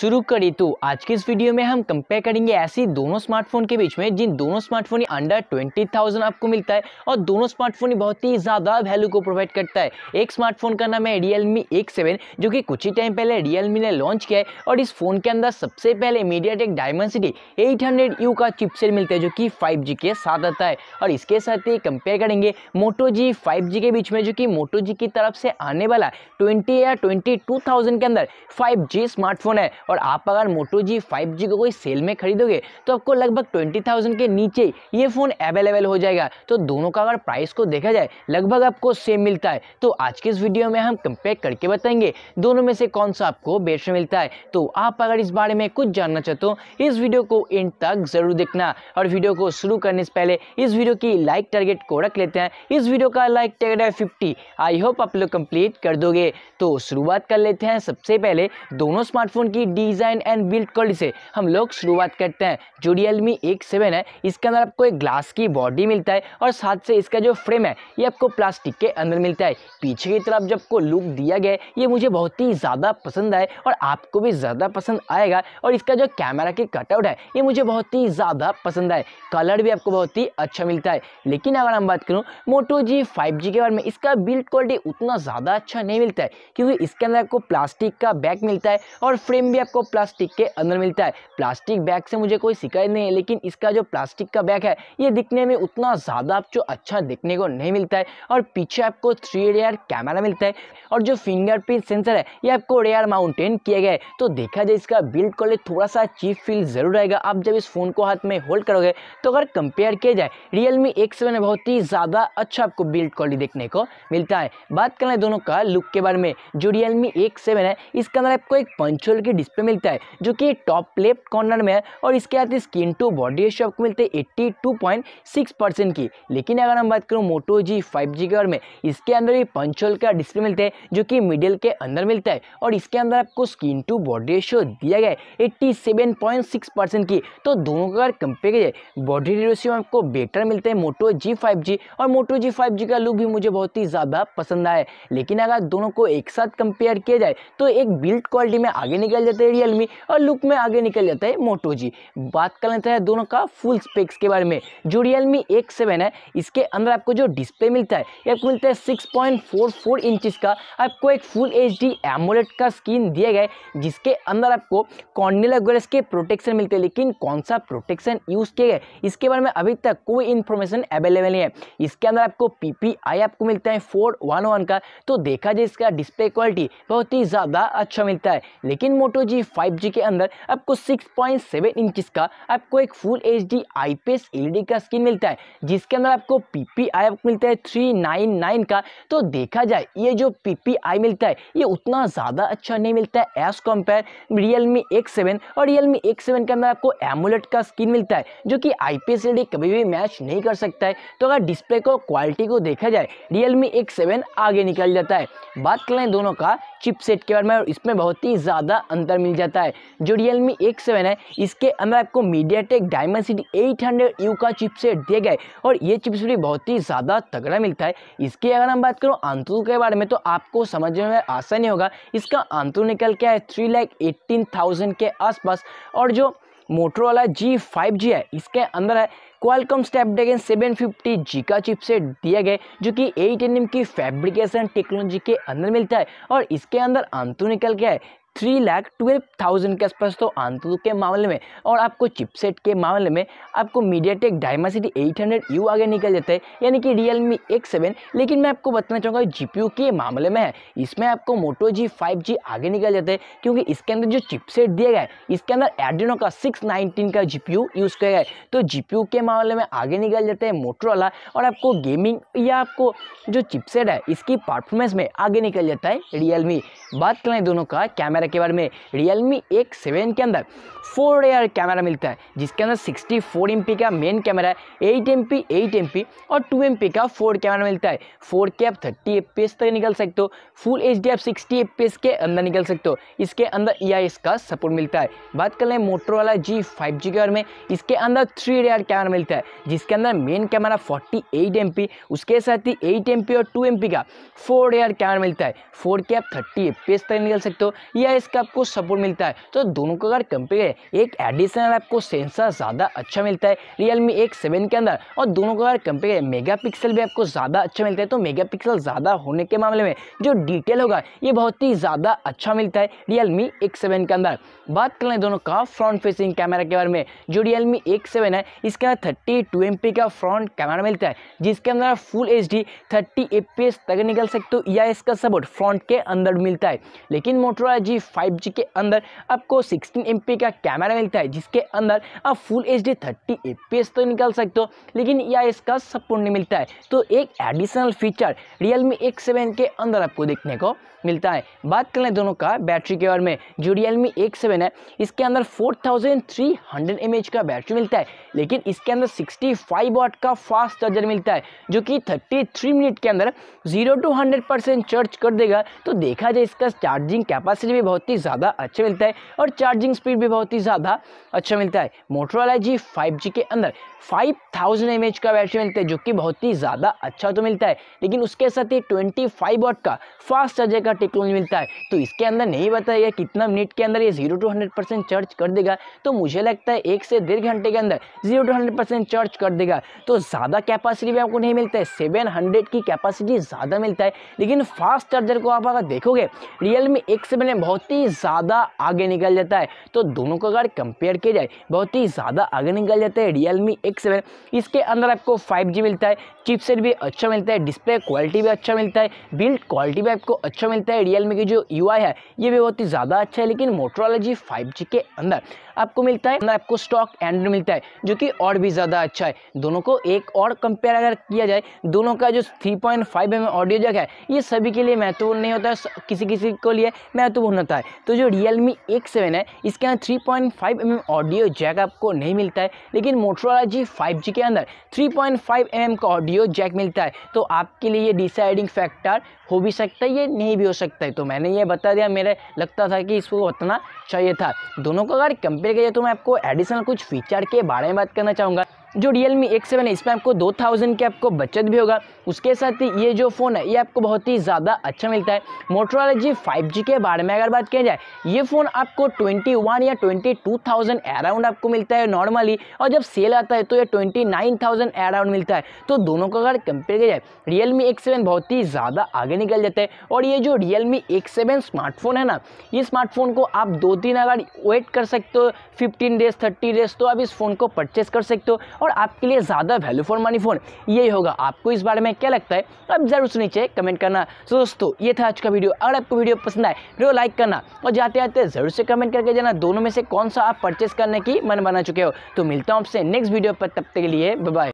शुरू करी तो आज के इस वीडियो में हम कंपेयर करेंगे ऐसी दोनों स्मार्टफोन के बीच में जिन दोनों स्मार्टफोन ही अंडर ट्वेंटी थाउजेंड आपको मिलता है और दोनों स्मार्टफोन ही बहुत ही ज़्यादा वैल्यू को प्रोवाइड करता है एक स्मार्टफोन का नाम है रियलमी एक सेवन जो कि कुछ ही टाइम पहले रियलमी ने लॉन्च किया है और इस फोन के अंदर सबसे पहले MediaTek Dimensity eight hundred U का चिपसेट मिलता है जो कि फाइव जी के साथ आता है और इसके साथ ही कंपेयर करेंगे मोटो जी फाइव जी के बीच में जो कि मोटो जी की तरफ से आने वाला ट्वेंटी या ट्वेंटी टू थाउजेंड के अंदर फाइव जी स्मार्टफोन है और आप अगर मोटो जी फाइव जी को कोई सेल में खरीदोगे तो आपको लगभग ट्वेंटी थाउजेंड के नीचे ये फ़ोन अवेलेबल हो जाएगा तो दोनों का अगर प्राइस को देखा जाए लगभग आपको सेम मिलता है तो आज के इस वीडियो में हम कंपेयर करके बताएंगे दोनों में से कौन सा आपको बेटर मिलता है तो आप अगर इस बारे में कुछ जानना चाहते हो इस वीडियो को एंड तक ज़रूर देखना और वीडियो को शुरू करने से पहले इस वीडियो की लाइक टारगेट को रख लेते हैं इस वीडियो का लाइक टारगेट है फिफ्टी आई होप आप लोग कंप्लीट कर दोगे तो शुरुआत कर लेते हैं सबसे पहले दोनों स्मार्टफोन की की डिज़ाइन एंड बिल्ड क्वालिटी से हम लोग शुरुआत करते हैं जो रियलमी एक सेवन है इसके अंदर आपको एक ग्लास की बॉडी मिलता है और साथ से इसका जो फ्रेम है ये आपको प्लास्टिक के अंदर मिलता है पीछे की तरफ जब आपको लुक दिया गया है ये मुझे बहुत ही ज़्यादा पसंद आए और आपको भी ज़्यादा पसंद आएगा और इसका जो कैमरा की कटआउट है ये मुझे बहुत ही ज़्यादा पसंद आए कलर भी आपको बहुत ही अच्छा मिलता है लेकिन अगर हम बात करूँ मोटो जी फाइव के बारे में इसका बिल्ड क्वालिटी उतना ज़्यादा अच्छा नहीं मिलता है क्योंकि इसके अंदर आपको प्लास्टिक का बैग मिलता है और फ्रेम भी आपको प्लास्टिक के अंदर मिलता है प्लास्टिक बैग से मुझे कोई शिकायत नहीं है लेकिन इसका जो प्लास्टिक का बैग है ये दिखने में उतना ज़्यादा आप जो अच्छा दिखने को नहीं मिलता है और पीछे आपको थ्री रेयर कैमरा मिलता है और जो फिंगरप्रिंट सेंसर है ये आपको रेयर माउंटेन किया गया है तो देखा जाए इसका बिल्ड क्वालिटी थोड़ा सा चीप फील ज़रूर आएगा आप जब इस फ़ोन को हाथ में होल्ड करोगे तो अगर कंपेयर किया जाए रियल मी एक्स में बहुत ही ज़्यादा अच्छा आपको बिल्ड क्वालिटी देखने को मिलता है बात करें दोनों का लुक के बारे में जो रियल मी एक्स सेवन है इसके अंदर आपको एक पंचोल की डिस्प्ले मिलता है जो कि टॉप लेफ्ट कॉर्नर में है और इसके बाद स्क्रीन टू बॉडी रेशियो आपको मिलते हैं eighty two point six percent की लेकिन अगर हम बात करूँ मोटो जी फाइव जी के और में इसके अंदर भी पंचोल का डिस्प्ले मिलता है जो कि मिडिल के अंदर मिलता है और इसके अंदर आपको स्क्रीन टू बॉडी रेशियो दिया गया है eighty seven point six percent की तो दोनों का अगर कंपेयर किया बॉडी रेशियो आपको बेटर मिलता है मोटो जी फाइव जी और मोटो जी फाइव जी का लुक भी मुझे बहुत ही ज़्यादा पसंद आया लेकिन अगर दोनों को एक साथ कंपेयर किया जाए तो एक बिल्ड क्वालिटी में आगे निकल जाए जाता है रियलमी और लुक में आगे निकल जाता है मोटो जी बात कर लेते हैं दोनों का फुल स्पेक्स के बारे में जो रियलमी एक सेवन है इसके अंदर आपको जो डिस्प्ले मिलता है ये आपको मिलता है six point four four inches का आपको एक फुल एच डी एमोलेट का स्क्रीन दिया गया है जिसके अंदर आपको कॉर्निला ग्रेस के प्रोटेक्शन मिलते हैं लेकिन कौन सा प्रोटेक्शन यूज़ किया गया इसके बारे में अभी तक कोई इन्फॉर्मेशन अवेलेबल नहीं है इसके अंदर आपको पी आपको मिलता है फोर वन वन का तो देखा जाए इसका डिस्प्ले क्वालिटी बहुत ही ज़्यादा अच्छा मिलता है लेकिन मोटो जी फाइव जी के अंदर आपको सिक्स पॉइंट सेवन का आपको एक full H D I P S L D का स्क्रीन मिलता है जिसके अंदर आपको पी पी आई आपको मिलता है थ्री नाइन नाइन का तो देखा जाए ये जो पी पी आई मिलता है ये उतना ज़्यादा अच्छा नहीं मिलता है एज कम्पेयर रियल मी एक सेवन और रियल मी एक सेवन के अंदर आपको एमुलेट का स्क्रीन मिलता है जो कि I P S L D कभी भी मैच नहीं कर सकता है तो अगर डिस्प्ले को क्वालिटी को देखा जाए रियल मी एक सेवन आगे निकल जाता है बात करें दोनों का चिपसेट के बारे में और इसमें बहुत ही ज़्यादा अंतर अंदर मिल जाता है जो रियल मी एक्स सेवन है इसके अंदर आपको MediaTek Dimensity eight hundred U का चिपसेट दिया गया है और ये चिपसेट बहुत ही ज़्यादा तगड़ा मिलता है इसकी अगर हम बात करूँ आंतू के बारे में तो आपको समझने में आसानी होगा इसका आंतू निकल के आए थ्री लाख एट्टीन थाउजेंड के आसपास और जो मोटर वाला जी फाइव जी है इसके अंदर है क्वालकॉम स्नैपड्रैगन 750 जी का चिपसेट दिया गया जो कि एट एन की फैब्रिकेशन टेक्नोलॉजी के अंदर मिलता है और इसके अंदर आंतू निकल गया है थ्री लाख ट्वेल्व थाउजेंड के आसपास तो आंतु के मामले में और आपको चिपसेट के मामले में आपको MediaTek Dimensity eight hundred U आगे निकल जाता है यानी कि रियल मी एक्स सेवन लेकिन मैं आपको बताना चाहूँगा जी पी यू के मामले में है इसमें आपको मोटो जी फाइव जी आगे निकल जाता है क्योंकि इसके अंदर जो चिपसेट दिया गया है इसके अंदर एडिनो का सिक्स नाइनटीन का जी पी यू यूज़ किया गया है तो जी पी यू के मामले में आगे निकल है मोटो वाला और आपको गेमिंग या आपको जो चिपसेट है इसकी परफॉर्मेंस में आगे निकल जाता है रियल मी बात करें दोनों का कैमरा कैमरा के बारे में रियलमी एक सेवन के अंदर फोर एयर कैमरा मिलता है जिसके अंदर सिक्सटी फोर एम पी का मेन कैमरा है eight M P eight M P और टू एम पी का फोर कैमरा मिलता है फोर के आप थर्टी एफ पी एस तक निकल सकते हो फुल एच डी आप सिक्सटी एफ पी एस के अंदर निकल सकते हो इसके अंदर ई आई एस का सपोर्ट मिलता है बात कर लें मोटर वाला जी फाइव जी के बारे में इसके अंदर थ्री एयर कैमरा मिलता है जिसके अंदर main camera forty eight M P उसके साथ ही एट एम पी और टू एम पी का फोर एयर कैमरा मिलता है फोर के आप थर्टी एफ पी एस तक निकल सकते हो ई है इसका आपको सपोर्ट मिलता है तो दोनों को अगर कंपेयर एक एडिशनल आपको सेंसर ज़्यादा अच्छा मिलता है रियलमी एक सेवन के अंदर और दोनों को अगर कंपेयर मेगा पिक्सल भी आपको ज़्यादा अच्छा मिलता है तो मेगा पिक्सल ज़्यादा होने के मामले में जो डिटेल होगा ये बहुत ही ज़्यादा अच्छा मिलता है रियलमी एक के अंदर बात कर लें दोनों का फ्रंट फेसिंग कैमरा के बारे में जो रियलमी एक है इसके अंदर थर्टी टू एम पी का फ्रंट कैमरा मिलता है जिसके अंदर फुल एच डी थर्टी तक निकल सकते हो या इसका सपोर्ट फ्रंट के अंदर मिलता है लेकिन मोटरोला जी फाइव जी के अंदर आपको सिक्सटीन एम का कैमरा मिलता है जिसके अंदर आप फुल एच डी थर्टी तो निकाल सकते हो लेकिन यह इसका सपोर्ट नहीं मिलता है तो एक additional feature Realme X seven के अंदर आपको देखने को मिलता है बात कर लें दोनों का बैटरी के बारे में जो रियल मी एक सेवन है इसके अंदर 4300 mAh का बैटरी मिलता है लेकिन इसके अंदर 65 वाट का फास्ट चार्जर मिलता है जो कि 33 मिनट के अंदर 0 टू 100 परसेंट चार्ज कर देगा तो देखा जाए इसका चार्जिंग कैपेसिटी भी बहुत ही ज़्यादा अच्छा मिलता है और चार्जिंग स्पीड भी बहुत ही ज़्यादा अच्छा मिलता है मोटरवाला जी फाइव के अंदर फाइव थाउजेंड का बैटरी मिलता है जो कि बहुत ही ज़्यादा अच्छा तो मिलता है लेकिन उसके साथ ही ट्वेंटी फाइव वाट का फास्ट चार्जर का का टेक्नोलॉजी मिलता है तो इसके अंदर नहीं बताया कितना मिनट के अंदर ये zero to hundred percent charge कर देगा तो मुझे लगता है एक से डेढ़ घंटे के अंदर zero to hundred percent charge कर देगा तो ज़्यादा कैपेसिटी भी आपको नहीं मिलता है सेवन हंड्रेड की कैपेसिटी ज़्यादा मिलता है लेकिन फास्ट चार्जर को आप अगर देखोगे रियल में एक सेवन में बहुत ही ज़्यादा आगे निकल जाता है तो दोनों को अगर कंपेयर किया जाए बहुत ही ज़्यादा आगे निकल जाता है रियल मी एक्स सेवन इसके अंदर आपको फाइव जी मिलता है चिपसेट भी अच्छा मिलता है डिस्प्ले क्वालिटी भी अच्छा मिलता है बिल्ड क्वालिटी भी आपको अच्छा मिलता है लगता है रियलमी की जो यू है ये भी बहुत ही ज़्यादा अच्छा है लेकिन मोटरोलॉजी फाइव के अंदर आपको मिलता है मतलब आपको स्टॉक एंड्रॉइड मिलता है जो कि और भी ज़्यादा अच्छा है दोनों को एक और कंपेयर अगर किया जाए दोनों का जो three point five M audio jack है ये सभी के लिए महत्वपूर्ण नहीं होता है किसी किसी को लिए महत्वपूर्ण होता है तो जो रियल मी एक सेवन है इसके अंदर three point five M audio jack आपको नहीं मिलता है लेकिन मोटरोला जी फाइव जी के अंदर थ्री पॉइंट फाइव एम का ऑडियो जैक मिलता है तो आपके लिए ये डिसाइडिंग फैक्टर हो भी सकता है ये नहीं भी हो सकता है तो मैंने ये बता दिया मेरे लगता था कि इसको उतना चाहिए था दोनों को अगर कंपेयर फिर तो मैं आपको एडिशनल कुछ फीचर के बारे में बात करना चाहूँगा जो रियल मी एक सेवन है इसमें आपको दो थाउजेंड की आपको बचत भी होगा उसके साथ ही ये जो फ़ोन है ये आपको बहुत ही ज़्यादा अच्छा मिलता है मोटरोला जी फाइव जी के बारे में अगर बात किया जाए ये फ़ोन आपको ट्वेंटी वन या ट्वेंटी टू थाउजेंड अराउंड आपको मिलता है नॉर्मली और जब सेल आता है तो ये ट्वेंटी नाइन थाउजेंड अराउंड मिलता है तो दोनों को अगर कंपेयर किया जाए रियल मी सेवन बहुत ही ज़्यादा आगे निकल जाता है और ये जो Realme X seven smartphone है ना ये स्मार्टफोन को आप दो तीन अगर वेट कर सकते हो फिफ्टीन डेज थर्टी डेज तो आप इस फ़ोन को परचेस कर सकते हो और आपके लिए ज़्यादा वैल्यू फॉर मनी फ़ोन यही होगा आपको इस बारे में क्या लगता है आप ज़रूर से नीचे कमेंट करना सो तो दोस्तों ये था आज का वीडियो अगर आपको वीडियो पसंद आए वीडियो लाइक करना और जाते आते ज़रूर से कमेंट करके जाना दोनों में से कौन सा आप परचेस करने की मन बना चुके हो तो मिलता हूँ आपसे नेक्स्ट वीडियो पर तब तक के लिए बाय